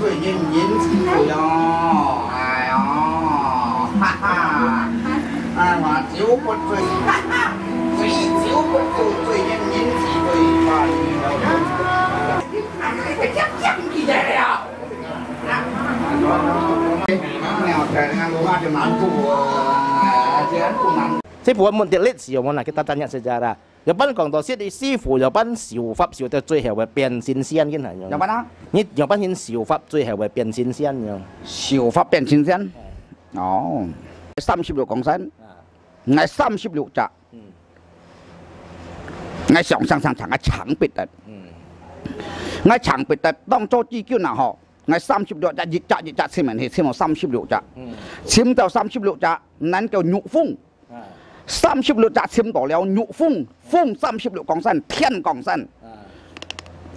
不认人欺负哟，哎呀，哈哈，哎我酒不醉，哈哈，醉酒不醉，醉人人欺负把你了。俺这个讲讲起来了，Saya buat muntilit sih, mana kita tanya sejarah. 入本講到先，你師傅入本少發少到最後會變新鮮嘅係，你有邊先修發最後會變新鮮嘅。少發變新鮮，哦，三十六降身，嗰三十六咋？嗰上上上上嗰長鼻帶，嗰長鼻帶當做支橋嗱呵，嗰三十度咋？咋一咋先問你先冇三十六咋？先到三十六咋？嗱你肉逆風。30 lượt đạt xiêm tỏ léo nhụ phung phung 30 lượt còng săn thiên còng săn à.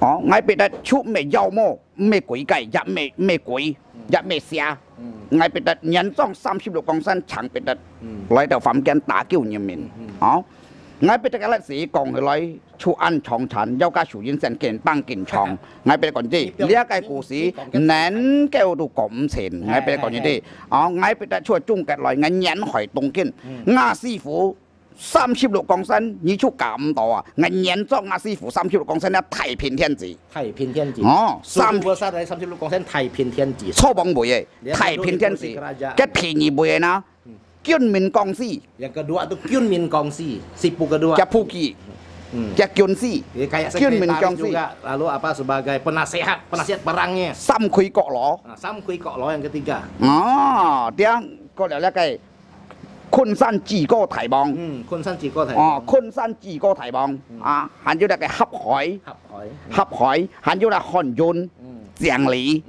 đó ngay bây giờ chú mẹ giàu mô mẹ quỷ cày dạ mẹ mẹ quỷ ừ. dạ mẹ xe ừ. ngay bây giờ nhân trong 30 lượt còng săn chẳng bây giờ ừ. lấy đầu phẩm kiến tả kiểu như mình đó ngay bây giờ cái là gì còn người ชูอันชองฉันเย้ากาชูยินเซนเกนปังกินชอง ไงเป็นก่อนที่เลี้ยไก่กูสีแหนนแก้วดูกลมเซนไงเป็นก่อนที่อ๋อไงเป็นแช่วยจุ้งแกะลอยไงแหนหอยตรงกินงาซี่ฟูสามสิบลูกกองเส้นยี่ชุกกำต่อไงินเย็นจ้องอาซีฟูสามสิบลูกกองเส้นเนี่ยไทยเพีนเทียนจีไทยเพีนเทียนจีอ๋อสามเวอร์ซัสไรสามสิบลูกกองเส้นไทยเพีนเทียนจีชอบังบุยไทยเพียนเทียนจีก็พียนีบุยนะกิ้นมินกองซี่อย่างกระดัวตุกิ้นมินกองซี่สิบปุกระดัวจะผูกี้ hmm. Jack Yonsi Kion Min Chong Si juga, lalu apa sebagai penasehat penasehat perangnya Sam Kui Kok Lo Sam Kui Kok Lo yang ketiga oh dia có lẽ là cái Khun San Chỉ Cô Thải Bong hmm, Khun San Chỉ Cô Thải ah, Bong Khun San Chỉ Cô Thải Bong hmm. à, hắn vô là cái hấp hỏi hấp hỏi hmm. hấp hỏi hắn vô là hòn dôn giảng lý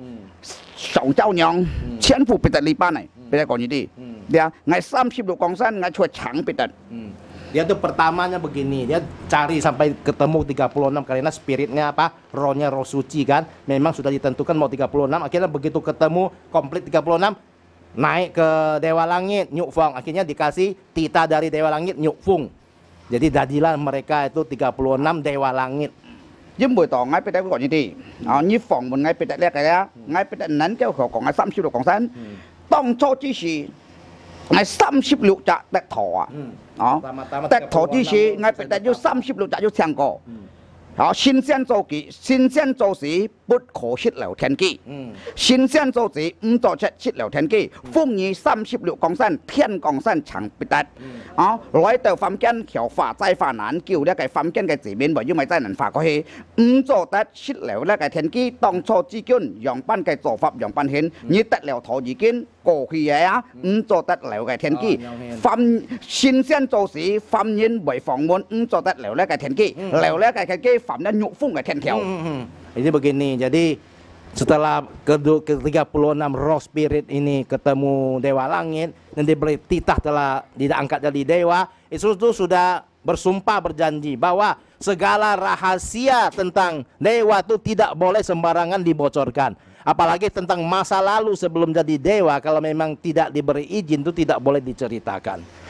sống trao nhong chiến phục bị tật lý ba này bây giờ có như đi dạ, ngày 30 độ con san ngày chùa trắng bị tật dia tuh pertamanya begini dia cari sampai ketemu 36 karena spiritnya apa rohnya roh suci kan memang sudah ditentukan mau 36 akhirnya begitu ketemu komplit 36 naik ke dewa langit nyukfung akhirnya dikasih tita dari dewa langit nyukfung jadi dadilah mereka itu 36 dewa langit យើងមួយតងៃពេលតែគាត់និយាយអញហ្វងមួយថ្ងៃពេលតែលះកែថ្ងៃពេលតែណាន់កែខកងៃសាំឈឺរបស់សានតងចូលជីស៊ី哎，三十六只得土啊，得的之这我哎，别再就三十六只就上过，好新鲜做几，新鲜做死。不可泄露天機。嗯，新鮮數字唔做出泄露天機，風雨三十六公山，天公山長必達。哦，來到房間條化災化難，叫呢個房間嘅字面為因為災難化過去，唔做得泄露呢個天機，當初之君楊班嘅做法楊班顯，你得了土已經過去嘅啊，唔做得了嘅天機，犯新鮮做事犯人為防門，唔做得了呢個天機，了呢個天機犯咗辱風嘅天條。嗯嗯嗯。Ini begini, jadi setelah ke-36 roh spirit ini ketemu dewa langit dan diberi titah telah diangkat jadi dewa, Yesus itu sudah bersumpah berjanji bahwa segala rahasia tentang dewa itu tidak boleh sembarangan dibocorkan. Apalagi tentang masa lalu sebelum jadi dewa kalau memang tidak diberi izin itu tidak boleh diceritakan.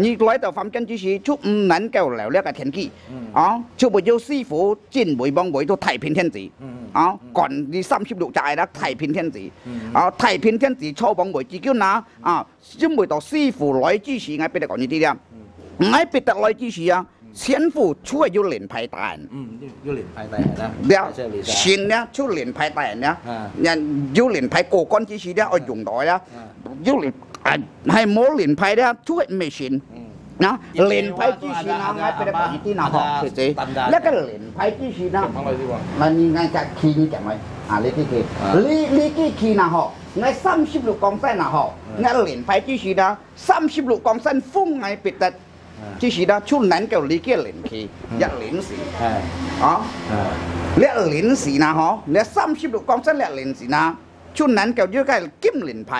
你来到房间就是就唔能够留了个天气，啊，就冇有師傅真袂幫袂到太平天時，啊，講你三十六寨啦太平天時，啊，太平天時初幫袂只叫嗱啊，因為到師傅來之時，我俾你講呢啲啦，我俾得來之時啊，先父出係要連排大人，嗯，要連排大人啦，了，先咧出連排大人咧，人要連排過關之時咧，我用到啦，要連。ให้โมหลินไ่ได้ครับช่วยไม่ชินนะเหรียญไพ่ที่ชินาไงเป็นปบะที่นาหอกเฉแล้วก็เหรียญไพ่ที่ชินามันยังไงจะคีนี่จะไหมอ่าลิกที่คีลีลิกี่คีนาหอกไงซ้ำชิบลูกกองเส้นนาหอกไงเหรียญไพ่ที่ชินาซ้ำชิบลูกกองเส้นฟุ้งไงปิดแต่ที่ชีนาชุ่นนั้นเกี่ยวลีกีเหรียญคีย่าเหรียญสีอ๋อเลี้ยเหรียญสีนาหอเลี้ยซ้ำชิบลูกกองเส้นเลี้ยเหรียญสีนาชุนนั้นเกี่ยวยื้อกับกิมหลินไพ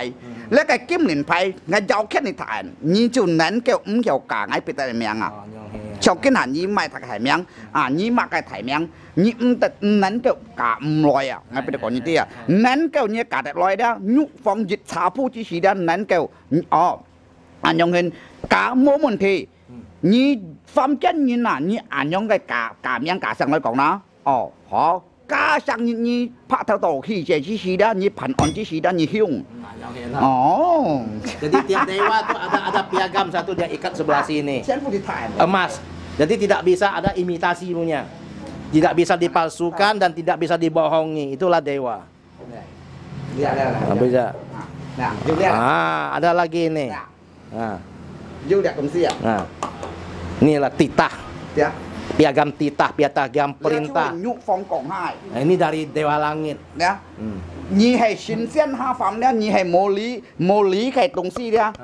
และกับกิมหลินไพงานยาวแค่ในฐานนี่ชุนนั้นเกี่ยวอุ้มเกี่ยวกางไอ้ปิดแต่เมียงอ่ะชอบกินหันยี่ไม่ถักไถ่เมียงอ่านี่มากไก่ไถ่เมียงนี่อุ้มแต่นั้นเกี่ยวกาอุ้มลอยอ่ะงานปิดก่อนนี่ที่อ่ะนั้นเกี่ยวเนี่ยกาแต่ลอยได้ยุฟองจิตชาผู้ชี้ชี้ด้านนั้นเกี่ยวอ๋ออันยองเห็นกาโมมันทีนี่ฟังเจนนี่น่ะนี่อันยองไก่กากาเมียงกาสั่งลอยก่อนนะอ๋อ好。加上你拍頭度去，這只時啦，你盤案只時啦，你 hiung. Oh. Jadi tiap dewa itu ada ada piagam satu dia ikat sebelah sini. Emas. Eh, jadi tidak bisa ada imitasi punya. Tidak bisa dipalsukan dan tidak bisa dibohongi. Itulah dewa. Iya, nah, bisa. Nah, ah, ada lagi ini. Nah. Juga nah. Ya. Ah. Inilah titah. Ya piagam titah piagam perintah nah, ini dari dewa langit ya hmm. nyi hai xin xian ha fam dia nyi hai mo li mo li kayak tong si dia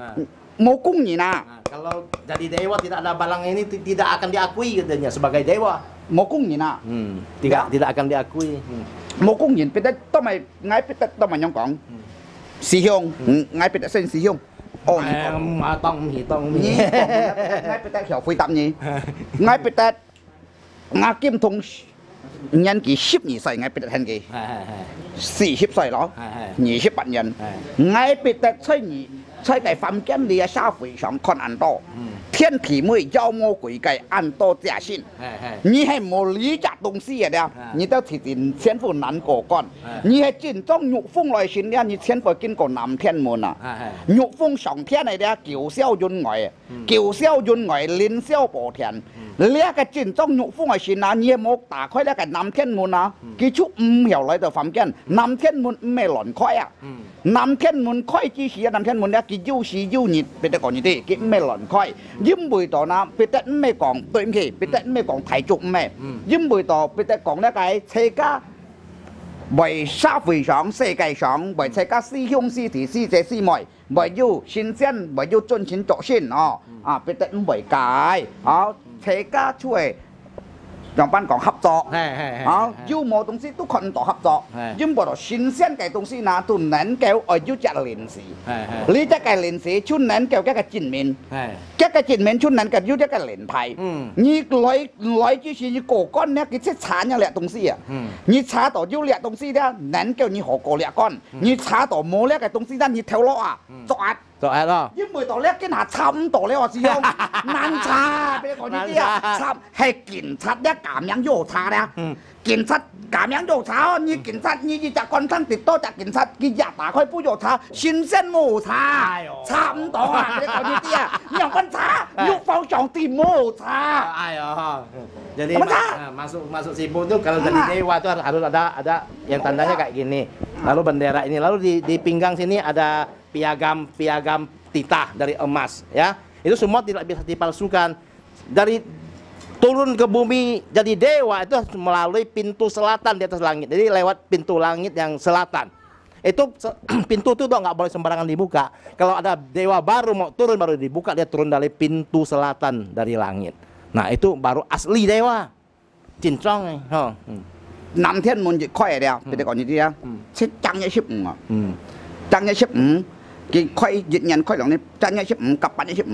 mo kung nyi na kalau jadi dewa tidak ada balang ini tidak akan diakui katanya sebagai dewa mo kung nyi na hmm, tidak tidak akan diakui mo kung nyi pita mai ngai pita mai nyong kong si hiong ngai pita sen si hiong Oh, ma tong tông tong mi. ngai ngay bị fui tam phi Ngai nhỉ 我金通年纪十二岁，我毕业天气四十岁了，二十八年，我毕得才二。在个房间里啊，是非上困难多。天体妹妖魔鬼怪暗多杂性。你还没理解东西啊的，你都提前先去难搞关，你还进到玉峰来时了，你先去经过南天门啊。玉峰上天来了，九霄云外，九霄云外，凌霄破天，那个进到玉峰来时呢，你莫打开那个南天门啊，进出五秒来到房间，南天门没乱开啊。南天门开之时啊，南天门呢。cái yêu sĩ yêu nhịt biết đã có như thế cái mê lợn khỏi dâm bùi tỏ nam biết đã mê còn tụi em biết đã mê còn thái chụp mẹ ừ. dâm bùi tỏ biết đã còn cái xe cá bởi xã vị sống xe cái sống bởi xe cá si hương si thị si thế si mọi bởi yêu xin xen bởi yêu chân xin chỗ xin à ừ. à biết đã bởi cái à thế cả chuệ จังปั้นกองขับจ่อเฮ้เฮยูโมตรงสิทุกคนต่อขับจ่อยิ่งบอกว่าชิ้นเส้นแก่ตรงสิน่าตุนนั้นแก้วอายุจะเลนสีลีจะแก่เลนสีชุนนั้นแก้วแก่กจินเหม็นแก่กจินเหม็นชุนนั้นแก่ยูจะแก่เลนไผ่นี่ร้อยร้อยจีชีนี่โกก้อนเนี้ยกิจฉาเนี่ยแหละตรงสีอ่ะนี่ช้าต่อยูเลียตรงสีเนี่ยนั้นแก้วนี่หัวโกเลียก้อนนี่ช้าต่อโมเลียแก่ตรงสีนั่นนี่เทวโลอ่ะจอดตอแอดอ่ะยิ้มมือต่อแรกกินหาช้ำต่อแล้วะสโยนันชาเป็นคนที่เดียยช้ำให้กินชัดเนี่ยกามยังโยชาเนี่ยกินชัดกามยังโยชานี่กินชัดนี่จะคนทั้งติดโตจากกินชัดกินยาตาค่อยผู้โยชาชินเส้นหมูชาช้ำต่อเป็นคนที่เดียยอย่างคนชายุคเฝ้าจองตีหมูชาไอ้อ๋อ jadi ma masuk m ส s บ k sibu i t ก kalau jadi dewa itu harus อ d a า d a yang tandanya k a y a แ g บ n i lalu b e n d น r a ini lalu di, di pinggang sini ada piagam piagam titah dari emas ya itu semua tidak bisa dipalsukan dari turun ke bumi jadi dewa itu melalui pintu selatan di atas langit jadi lewat pintu langit yang selatan itu pintu itu tuh nggak boleh sembarangan dibuka kalau ada dewa baru mau turun baru dibuka dia turun dari pintu selatan dari langit nah itu baru asli dewa cincong oh. Hmm. 南天门就快了，别得讲你的呀，是张一十五啊，张一十五。cái khoai dịch nhận khoai lòng này trang nhai xếp cặp bạn nhai xếp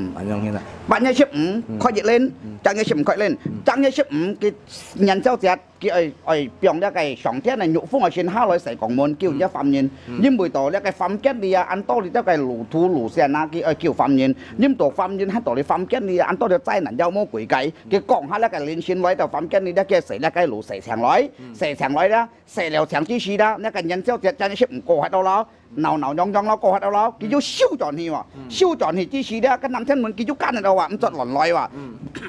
bạn nhai xếp ừ. khoai dịch lên trang ừ. nhai xếp khoai lên trang ừ. nhai xếp cái nhận sao tiệt cái ơi ơi pion ra cái sòng thế này nhụ phung ở trên hai loại sài còn kêu ra phạm nhân nhưng buổi tối ra cái phạm chết đi à, ăn to thì ra cái lũ thú lũ xe na cái kêu phạm nhân nhưng tổ phạm nhân hay tổ đi phạm chết đi à, ăn to được tai nạn giao mô quỷ cái cái còng hai là cái lên trên loại tàu phạm chết đi ra cái xảy ra cái lũ xảy sáng lõi xảy sáng lõi đó xảy lèo sáng chi chi đó ra cái nhận sao tiệt trang nhai xếp cổ hai đâu đó nào nào nhong nhong nó có hết đâu đó cái chú siêu chọn hiệu mà siêu chọn thì chỉ xí đó cái năm thiên mình cái chú cắt này đâu à chọn lòn lòi mà ừ.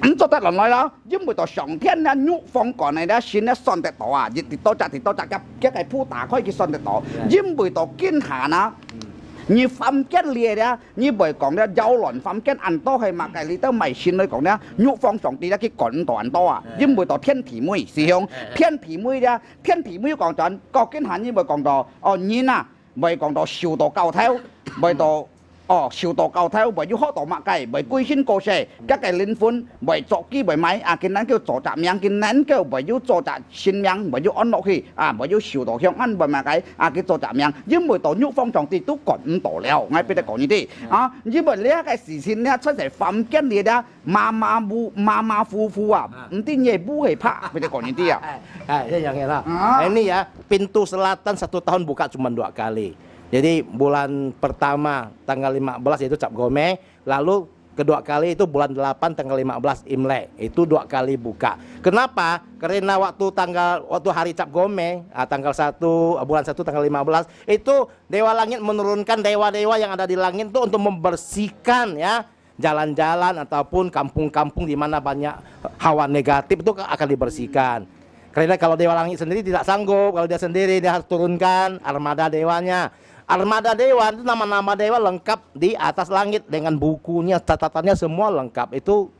anh chọn ta là nói đó nhưng mà tao sống thiên là nhũ phong cỏ này đã xin đã son tẹt tỏ à thì tao chặt thì tao chặt cái cái cái phu tả khỏi cái son tẹt tỏ nhưng mà tao kiên hà nó ừ. như phẩm kết lìa đó như bởi còn đó dâu lọn phẩm kết ăn to hay mà cái lý tao mày xin nơi còn đó nhũ phong sống tí đó cái còn tỏ ăn to à nhưng mà tao thiên thị mui xì hông, dạ. thiên thị mui đó thiên thị mui còn chọn có kiên hà như bởi còn đó ờ nhìn à mày còn đó siêu tổ cầu theo mày tổ ở ờ, siêu tàu cầu theo bởi du họ tàu mạ cày bởi quy xin cổ xe các cái linh phun bởi chỗ kia bởi máy à cái nán kêu chỗ chạm nhang cái nán kêu bởi du chỗ chạm xin nhang bởi du ăn nọ khi à bởi du siêu tàu hiong ăn bởi mà cái à cái chỗ chạm nhang nhưng bởi tàu nhũ phong trọng thì tú còn tổ leo ngay bây giờ còn như thế dạ. à nhưng bởi lẽ cái gì xin nha xuất giải phẩm kiến gì đó mà mà bu mà mà phu phu à không dạ. tin nhẹ bu hay pak bây giờ còn như thế à à thế yang lah ini ya pintu selatan satu tahun buka cuma dua kali Jadi bulan pertama tanggal 15 itu cap gome, lalu kedua kali itu bulan 8 tanggal 15 Imlek. Itu dua kali buka. Kenapa? Karena waktu tanggal waktu hari cap gome, ah, tanggal 1 bulan 1 tanggal 15 itu dewa langit menurunkan dewa-dewa yang ada di langit itu untuk membersihkan ya jalan-jalan ataupun kampung-kampung di mana banyak hawa negatif itu akan dibersihkan. Karena kalau dewa langit sendiri tidak sanggup, kalau dia sendiri dia harus turunkan armada dewanya. Armada Dewa itu nama-nama Dewa lengkap di atas langit dengan bukunya, catatannya semua lengkap. Itu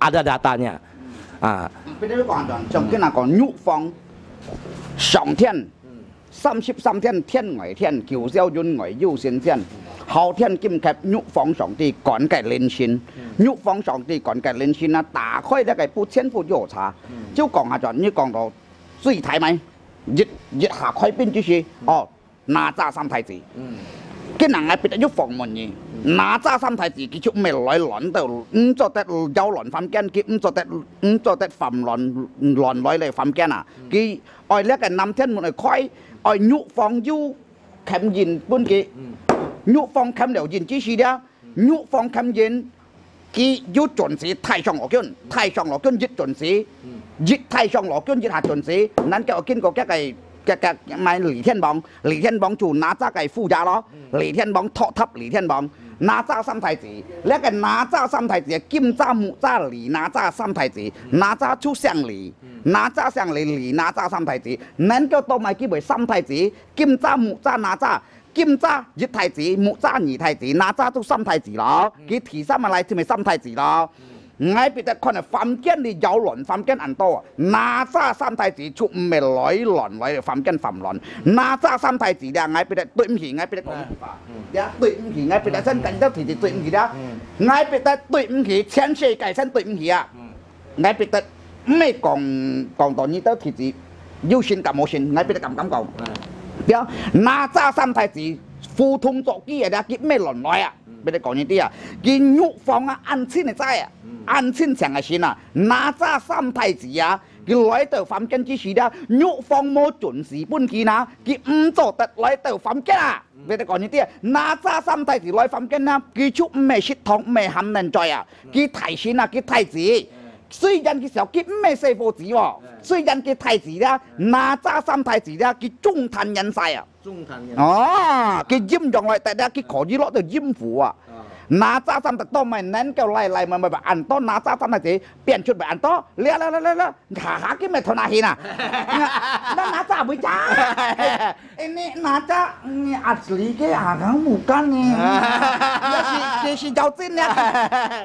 ada datanya. อ Bây giờ còn đ o ง n trong cái là còn nhũ phong sóng thiên xăm xếp xăm t i ê n t i ê n n g o i t i ê n k i u gieo dôn n g o i du xin t i ê n hào t i ê n kim kẹp nhũ p o n g sóng thì c n cái lên xin nhũ phong sóng thì còn cái lên xin là tả khơi ra cái phụ chiến phụ dỗ trà chứ còn hà chọn như còn đó suy thái mày dịch dịch hạ khơi bên chứ gì ờ 哪吒三太子。嗯，佢能係別得喐房門嘅，哪吒三太子佢出未來輪到唔做得有輪反間，佢唔做得唔做得反輪輪來嚟反間啊！佢愛叻嘅南天門嚟開，愛喐房要冚煙半嘅，喐房冚了煙只是啦，喐房冚煙。佢要準時太上落軍，太上落軍一準時，一太上落軍一下準時，咱叫我經過一個。嫁嫁买李天王，李天王就哪吒给富家咯。李天王托塔李天王，哪吒三太子，咧个哪吒三太子金吒木吒李哪吒三太子，哪吒出相李，哪吒相李李哪吒三太子，能夠多买几枚三太子，金吒木吒哪吒，金吒一太子，木吒二太子，哪吒就三太子咯，佢睇上咪嚟就咪三太子咯。ngaipita con faumkien di yao lon faumkien anto naza sam thai si chu me loi lon loi faumkien faum lon naza sam thai si dia ngaipita tuimhi ngaipita con dia tuimhi ngaipita san gan dia tuimhi dia ngaipita tuimhi chanchi gan san tuimhi ngaipita me con con to ni dia tuimhi yu shin gam mo shin ngaipita gam gam con dia naza sam thai si phu thong to kia dia kip me lon loi 啊别再搞这些啊！金玉凤啊，安庆的家啊，安庆城的家啊，哪吒三太子呀，金来头房根支持的，玉凤摩俊，西边气娘，金嗯，头带来头房根啊！别再搞这些啊，哪吒三太子，来头房根啊，金珠美齿汤，美含能才啊，金太子啊，金太子。衰人嘅時候，佢咩四波子喎，衰人嘅太子啦，哪吒三太子啦，佢中 t 人才啊，中 t 人，哦，佢陰陽內底啊，可以制到條陰啊。นาซาซัมแต่ต้ไม่เน้นเกี่ยวไล่ไล่มันแบบอันต้นนาซาซัมนต่สิเปลี่ยนชุดแบบอันต้เลี้ยแล้วแล้วแล้วหาหากินไม่ทนาฮีน่ะนั่นนาซาบุจ้าอันนี้นาจ้าอัดรีแกหากางหมู่กันนี่ยกีชีเจ้าจินเนี่ย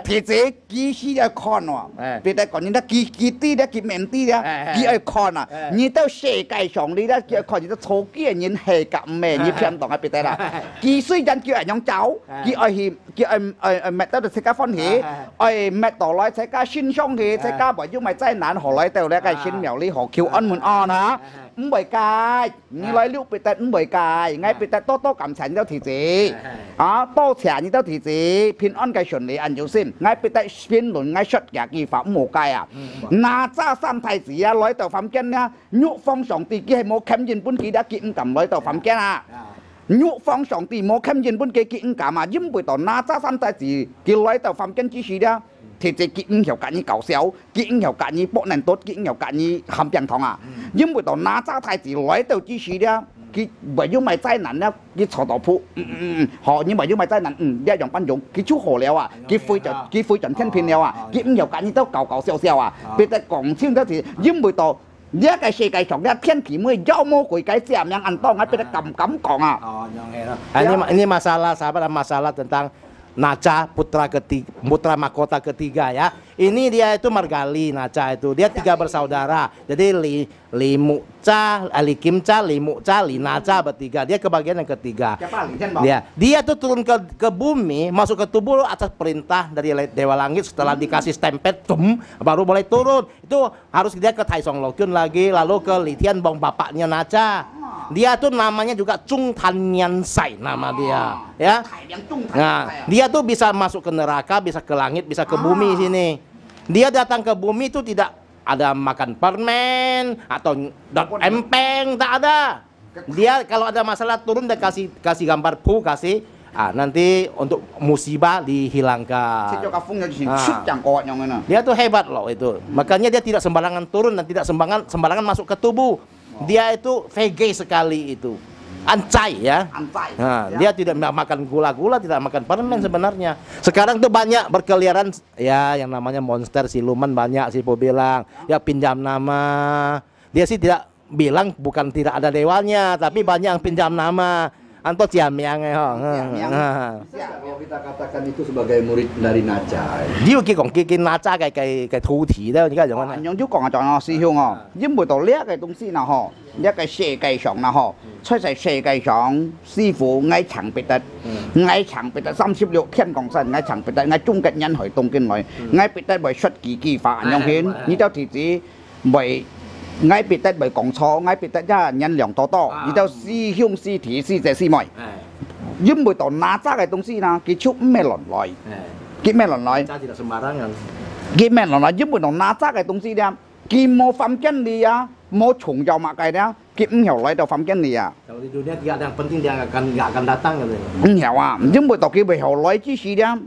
พี่เจ๊กีชีไอคอนว่ะพี่แต่ก่อนนี้นะกีกีตี้เด็กกีเมนตี้เด็กกีไอคอนอ่ะนี่เต้าเชยไก่สองลีด็กีไอคอนนี่ต้าโชกี้ยินเฮกับแม่นี่เพียงต่อให้พี่แต่ละกีซื้อจันกีไอยองเจ้ากีไอหิมกีไอ้ไอ้แม่ต้อเด็กใช้กาฟอนเหไอ้แม่ต่อร้อยใช้กาชินช่องเหใช้กาบ่อยยุ่งไม่ใจนานหอร้อยเตลาแล้วก็ชินเหมียวลี่หอคิวอันเหมือนออนะมึงบ่อยกาย มีร้อยลูกไปแต่มึงบ่อยกาย ไงไปแต่โตโตกัแฉันเจ้าทีจีอ๋อโตแฉนี่เจ้าทีจีพินอ้อนไก่ชนลยอันอยู่สิ้นไงไปแต่พินหลุนไงชดอยากกี่ฝาหมูไก่อ่ะนาจ้าซ้นไทยเสียร้อยเต่าฟัมแกนเนี่ยยุฟองสองตีกี้ให้โมแคมยินปุ้นกีดักกิมกับร้อยเต่าัมเกนอ่ะ nhu phong sòng tì mò khăm yên bên kia kia cả mà dâm bởi tàu na cha san tại gì kia lấy tàu phạm chân chỉ sĩ đó thì chỉ kia hiểu cả như cậu xéo kia hiểu cả như bọn nền tốt kia hiểu cả như hầm chẳng thong à ừ. dâm bởi tàu na cha thay gì lấy tàu chỉ sĩ đó cái bởi như mày tai nạn đó cái sọ tàu phụ ừ, ừ, họ như bởi như mày tai nạn đeo dòng ban dụng cái chú hồ leo à cái phui trận cái phui trận thiên pin leo à cái hiểu cái như tao cậu cậu xèo xèo à bây giờ còn thiên đó thì dâm bởi tàu 呢一個世界上一天姊妹妖魔鬼怪 siam yang antong apa kita kam kam kong ah. Oh, yang itu. Ini ini masalah sahabat masalah tentang Naca putra ketiga, putra mahkota ketiga ya. Ini dia itu Margali Naca itu. Dia tiga bersaudara. Jadi Li Limu Ca, Ali eh, Kim Ca, Limu Ca, li naca bertiga. Dia kebagian yang ketiga. Dia dia tuh turun ke ke bumi, masuk ke tubuh atas perintah dari Dewa Langit setelah hmm. dikasih stempet tum baru boleh turun. Itu harus dia ke Taisong Lokyun lagi, lalu ke Litian Bong bapaknya Naca oh. dia tuh namanya juga Chung Tan Sai nama oh. dia ya nah dia tuh bisa masuk ke neraka bisa ke langit bisa ke ah. bumi sini dia datang ke bumi itu tidak ada makan permen atau empeng, tak ada. Dia kalau ada masalah turun dan kasih kasih gambar pu, kasih ah, nanti untuk musibah dihilangkan. Ah. Dia tuh hebat loh itu. Makanya dia tidak sembarangan turun dan tidak sembarangan sembarangan masuk ke tubuh. Oh. Dia itu VG sekali itu. Ancai ya. Ancai. Nah, ya. Dia tidak makan gula-gula, tidak makan permen hmm. sebenarnya. Sekarang tuh banyak berkeliaran ya yang namanya monster siluman banyak sih Bu bilang. Ya pinjam nama. Dia sih tidak bilang bukan tidak ada dewanya, tapi banyak yang pinjam nama. Anto Ciamiang ya. Bisa katakan itu sebagai murid dari Naca. Dia kia còn kia kia Naca cái cái cái thu thủy đó, các giống anh. Nhưng chú còn cho nó si hung à, nhưng buổi tối lẽ cái 东西 nào họ, lẽ cái xe cái sòng nào họ, xuất ra xe cái sòng, sư phụ ngay chẳng bị tật, ừ. ngay chẳng bị tật, xăm xếp liệu thiên còn sân ngay chẳng bị tật, ngay trung cận nhân hỏi tung kinh nói, ừ. ngay bị tật bởi xuất kỳ kỳ phá anh à, nhong hiến, à, à. như theo thị trí bởi ngay bị tết bởi cổng chó ngay bị tết ra nhân lượng to to như à. theo si hiung si thí si dễ si mỏi nhưng bởi tao ná ra cái 东西 na cái chút mẹ lòn lòi à. cái mẹ lòn lòi cái mẹ lòn lòi nhưng bởi tao ná ra cái 东西 đó cái mô phẩm chân đi á mô chủng giàu mà cái đó cái không hiểu lấy tao phẩm chân đi à kalau di dunia tidak ada yang penting dia akan nggak akan datang hiểu à nhưng bởi tao cái bởi hiểu lấy chi gì đó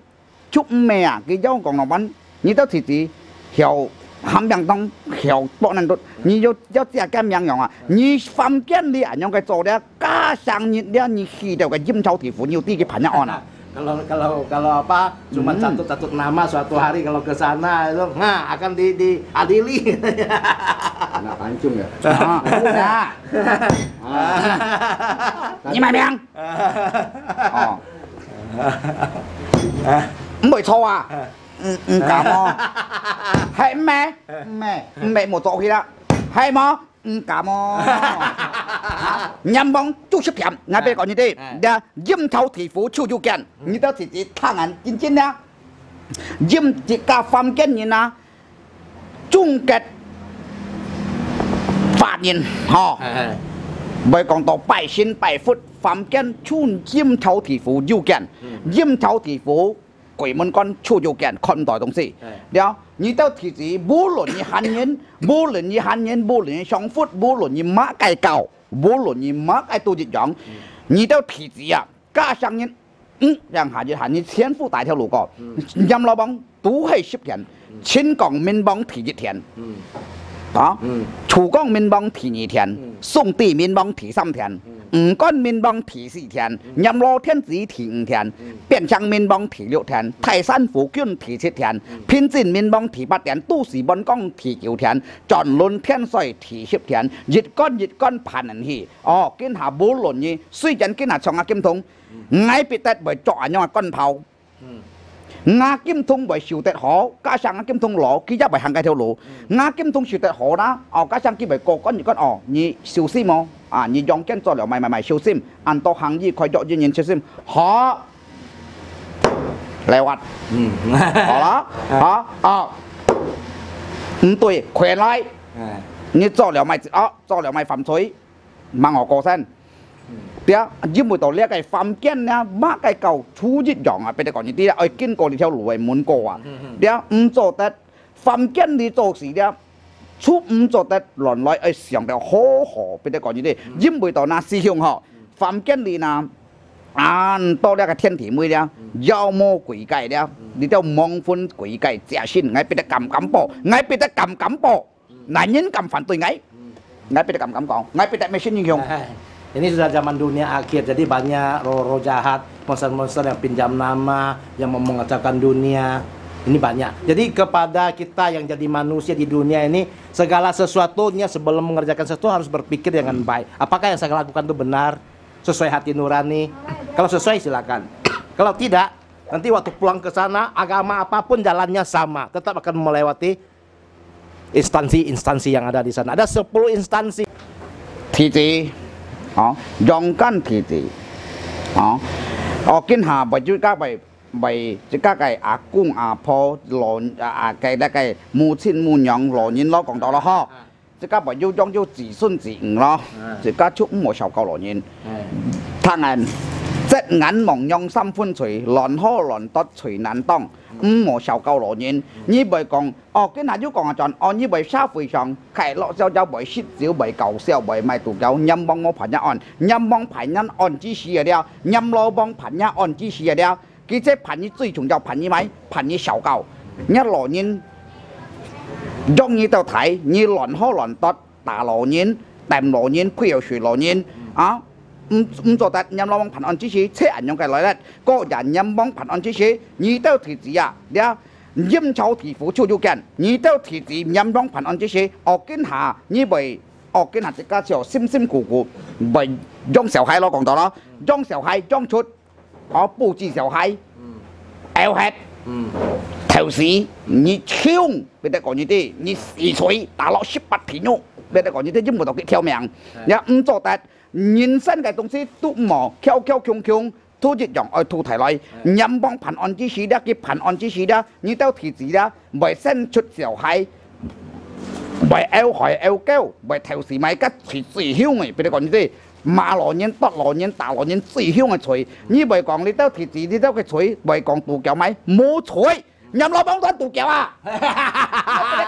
chút mẹ à, cái dấu còn nó bắn như tao thì thì hiểu hàm bằng tông hiểu bọn này tốt như yo yo tia cái miệng yang à như phạm kiến đi à những cái chỗ đấy, cả sang những đấy, như khi đều cái dâm cháu thì phụ nhiều tí cái phản nhau à kalau kalau kalau apa cuma hmm. satu satu nama suatu hari kalau ke sana itu nah akan di diadili anak pancung ya nah, nah. ah. ini mày bang oh. 唔係錯啊！Ừ, ừ, cá mò hãy mẹ mẹ ừ, mẹ một tổ khi đó hãy mò cá mò nhằm bóng chú sức hiểm ngay à. bên có như thế à. đã dâm thấu thị phú chú du kiện như đó thì chỉ thang ảnh chính chính nha dâm chỉ cả phạm kiện như nào chung kết phát nhìn họ à, bởi còn tổ bài sinh bài phút phạm kiện chun dâm thấu thị phú du kiện dâm thấu thị phú 鬼门关处就见看到东西。了，你到其实无论你汉人，无论你汉人，無論相福，無論你馬介教，無論你馬介都一樣。你到其實啊，家鄉人，嗯，讓下日行人先富大條路過，任老幫都係識人，千港民幫提一天。嗯。啊，嗯，楚国民邦第二天，宋地民邦第三天，吴国民邦第四天，阎罗天子第五天，边昌民邦第六天，泰山福君第七天，平津民邦第八天，都氏文公第九天，转轮天帅第十天，日干日干盘人去，哦，今下无论呢，虽然今下上阿金通，乃不得白做阿个嗯。牙金通白修得好，加上牙金通落，牙一白行该条路。牙金通修泰好呐，咬牙齿金白口，牙齿该咬尼修 s 哦，啊，尼 j o n 了，迈迈迈修 s 按到行业开嚼人人修 s 好，来玩，好啦，好，哦，唔对，快来，你做了迈啊，做了迈反锤，问我过 o 对啊，你没到那个封建呐、马家沟、朱一样啊，别的讲你听啊，哎，金沟你听流水、木啊。对啊，唔做得封建里做事呢，初唔做得乱来哎，上头好好别的讲你听，你没到那师兄哈，封建里呐，啊，到那个天地妹了，妖魔鬼怪了，你听亡魂鬼怪作心，爱别的敢敢报，爱别的敢敢报，男人敢反对爱，爱别的敢敢讲，爱别的没心英雄。Ini sudah zaman dunia akhir, jadi banyak roh-roh jahat, monster-monster yang pinjam nama, yang mau mengacaukan dunia. Ini banyak. Jadi kepada kita yang jadi manusia di dunia ini, segala sesuatunya sebelum mengerjakan sesuatu harus berpikir dengan baik. Apakah yang saya lakukan itu benar, sesuai hati nurani? Kalau sesuai silakan. Kalau tidak, nanti waktu pulang ke sana agama apapun jalannya sama, tetap akan melewati instansi-instansi yang ada di sana. Ada 10 instansi. Titi ó ờ, dòng căn thì thì ó ó kiến hà bởi chú các bài bài chú các cái à cung à phô lộ à cái đó cái mù xin mù nhọn lộ nhìn lo còn đó là ho chú các bài chú trong chú chỉ xuân chỉ ngờ à. chú các chú một sầu câu lộ nhìn à. thang anh ngắn mong nhong xăm phun câu như bởi còn ở cái nào chú còn chọn ở như bởi sao phải chọn cái lọ sao cho bởi xịt chiếu bởi cầu sao bởi mai tụ cháu nhâm bong ngô phải nhá on nhâm bong phải nhá on chỉ xì ở đeo nhâm lô bong phải nhá on chỉ xì ở đeo cái chế phải như truy chúng cháu phải như mấy phải như sầu câu nhá lọ nhiên giống như tao thấy như loạn hô loạn tọt tà lọ nhiên tèm lọ nhiên quỷ ở sủi lọ nhiên à 唔做得人老王盤案之時，車人用嘅來咧，個人人幫盤案之時，你都提子啊，你啊。陰曹地府出咗間，你都提子陰幫盤案之時，我見下你咪我見下只家就辛辛苦苦，咪將小孩咯講到咯，將小孩將出，我佈置小孩，咬吃，頭屎你槍俾得講呢啲，你是水打落十八天肉。bây biết có những cái giúp một dạ. cái theo miệng nhá um cho ta nhìn xem cái sân cái 东西 tụ mỏ kéo kéo kiong kiong thu chỉ dòng ở thu thải lại dạ. nhằm bong phản on chi sĩ đã cái phản on chi sĩ đã như tao thì gì đã bởi sân chút xẻo hay bởi eo hỏi eo kêu bởi theo sĩ máy cắt chỉ chỉ hiu bây giờ có như thế mà lo nhân tọt lo nhân tả lo nhân chỉ hiu người chối dạ. như bởi còn đi tao thì gì đi tao cái chối bởi còn tù kéo máy mua chối Nyam lobong tuan tuh kewa.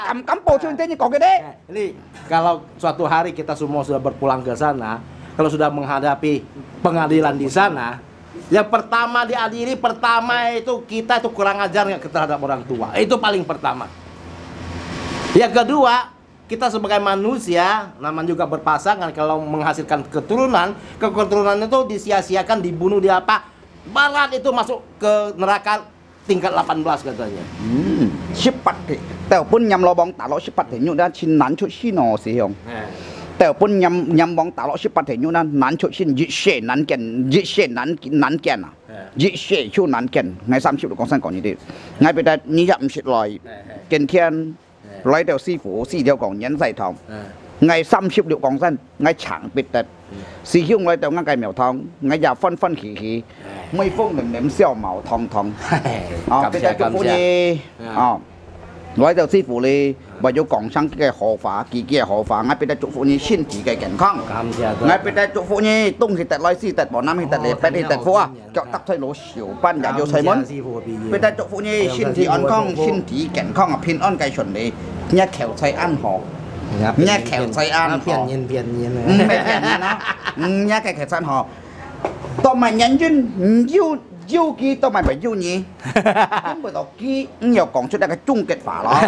Kam kampo intinya kok gede. Ini kalau suatu hari kita semua sudah berpulang ke sana, kalau sudah menghadapi pengadilan di sana, yang pertama diadili pertama itu kita itu kurang ajar nggak terhadap orang tua. Itu paling pertama. Yang kedua, kita sebagai manusia, namanya juga berpasangan kalau menghasilkan keturunan, keturunan itu disia-siakan, dibunuh, di apa? Barat itu masuk ke neraka tingkat 18 katanya. Hmm. Cepat ke. Tao pun nyam lobong tak lo cepat ke. Nyuk dah cin nan cuk sino si hong. À. Tao pun nyam nyam bong tak lo cepat ke. Nyuk dah nan cuk cin jit she nan ken. Jit she nan nan ken ah. Jit she chu nan ken. Ngày sam chịu được con san còn như thế. Ngày bây giờ như dặm lòi. Ken ken. Lòi tao si phụ si đeo còn nhấn dày thòng. À. Ngày sam chịu được con san. Ngày chẳng biết tật sử dụng lại tàu ngang cái mèo thong ngay giờ phân phân khí khí mây phong nệm ném xeo màu thong thong à bây giờ cái phụ nhi à nói tàu sư phụ đi và giờ cộng sang cái hộ phá kỳ kia hộ phá ngay bây giờ chúc phụ nhi xin chỉ cái cảnh khang ngay bây giờ chúc phụ nhi tung thì tật lại sư tật bỏ năm thì tật ờ, lệ bên thì tật phụ à cho tắc thay lỗ xỉu ban giả vô xây món bây giờ chúc phụ nhi xin thì ăn khang xin thì cảnh khang à pin ăn cái chuẩn đi nhát khéo xây ăn họ Dạ. nhà khẻo xoay ăn phiền nhìn phiền nhìn nhà khẻo khẻo xoay họ tao mày nhắn chân yêu yêu kia tao mày phải yêu nhỉ nhưng buổi tao kia nhiều còn cho đây cái chung kết phá đó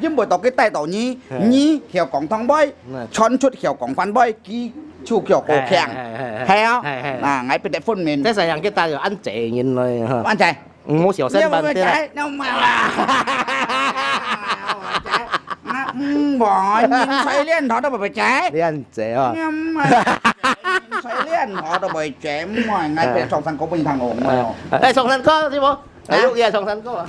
nhưng buổi tao cái tay tao nhí nhí hiểu còn thằng bay chọn chút hiểu còn phan bay kia chu kiểu cổ khèng hay à ngay bên đại phun mình thế sao rằng cái tay rồi ăn chè nhìn rồi ăn chè mua xỉu sen bàn thế này bỏ nhìn xoay liên đó đâu mà trẻ liên trẻ à nhầm xoay lên họ đâu phải trẻ mà ngày phải à. trong sân có bình thằng ổn mà đây à. sòng sân có chứ bố đấy lúc kia sòng sân có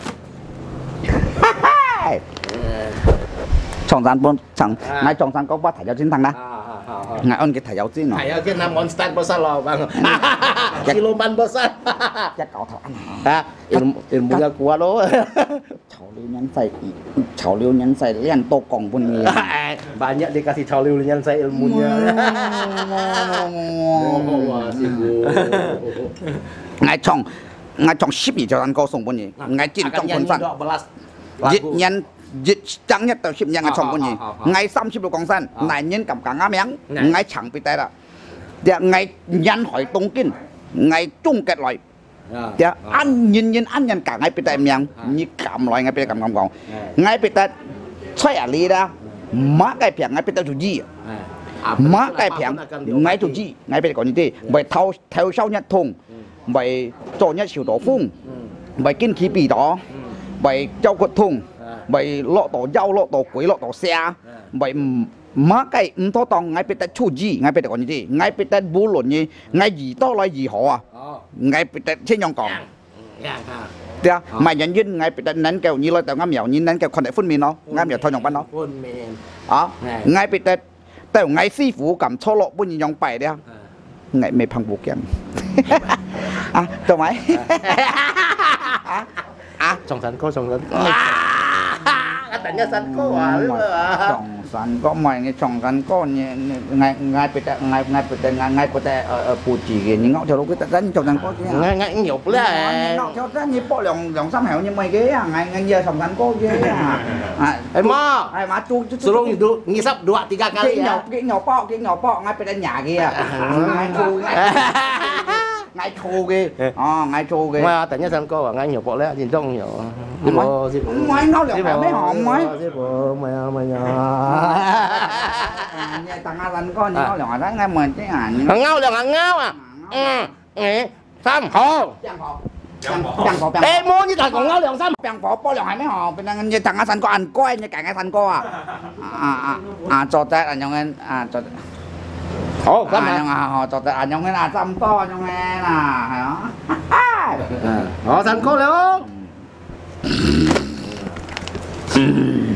trong à? gian bốn chẳng ngay trong gian có bắt thải giáo trên thằng đó ngài ơn cái thải giáo trên nó thải giáo trên nam on stand bơ sa lò bằng vâng. ừ. kilo ban bơ sa chắc cậu thằng à ilmu ilmu gua lo 潮流 nhân saya 潮流 nhân saya lian tokong pun ni. Banyak dikasih 潮流 nhân saya ilmunya. Ngài chồng ngài chồng ship gì cho anh cô sung pun ni. Ngài chỉ trong phần sang. Dịch nhân dịch chẳng nhất tàu ship nhân ngài chồng pun ni. Ngài xăm ship được con san. À. Ngài nhân cảm cả ngã miếng. Ngài chẳng bị tay đó. Dạ, ngài nhân tung kinh. Ngài chung kết lại จะอันยินยินอันยันกะไงไปแต่ยังนี่กำลอยไงไปกำกำกองไงไปแต่ใช่อะไรนะมะไก่เพียงไงไปแต่จุจี้มะไก่เพียงไงจุจี้ไงไปก่อนนี้ที่ไปเท้าเท้าเช้าเนี่ยทงไปโจเนี่ยสิวต่อฟุ้งไปกินขี้ปีต่อไปเจ้ากดทงไปเลาะต่อเย้าเลาะต่อกุ้ยเลาะต่อเสียไปมาไก่อุ้มท้อตองไงไปแต่ชูจี้ไงไปแต่ก่อนนี้ที่ไงไปแต่บูหลุนี่ไงยีต่อลอยยีหออ ngay bị chết nhong còn เดี๋ยวมายันยินไงไปแต่นั้นแกวนี้เยแต่ง่ามเหียวนี้นั้นแกคนไหนฟุ้นมีเนาะง่ามเหียวทอยองปันเนาะฟุ้นมีอ๋อ ไงไปแต่แต่ไงซี่ฝูกับโชโลบุญยองไปเดี๋ยวไงไม่พังบุกยังอ่ะจบไหมอ่ะจงสันก็จงสัน等一陣高啊呢個啊！長神哥唔係你長神哥，你嗌嗌別隻嗌嗌別隻嗌嗌嗰隻誒誒布字嘅，你拗條路佢特登長神哥啫。嗌嗌牛不咧？拗條真你搏兩兩三條你咪嘅，嗌嗌嘢長神哥啫。係嘛？係嘛？做做做 long itu ngisap dua tiga kali ya. Nyaupok, nyaupok, nyaupok, ngai pada nyagi ya. Ngai 나이트오게 어 나이트오게 mà tại nhất sang cô ở ngay nhiều bộ lẽ nhìn trông nhiều không mấy không mấy nó liệu phải mấy hòm mấy bộ mày à, mày nhà tặng à lần con nhau liệu đấy ngay mình chứ à ngao liệu ngao à ừ sam ừ, hồ Ê mua như thằng còn ngáo lượng sao bằng phổ bao lượng hai mấy hò bên đang như thằng á thành có ăn coi như cả cái thành co à à à à cho tết anh nhau anh à cho 好，俺娘啊，好，就这，俺娘个哪，这么壮，你个哪，哈，好，咱哥嗯。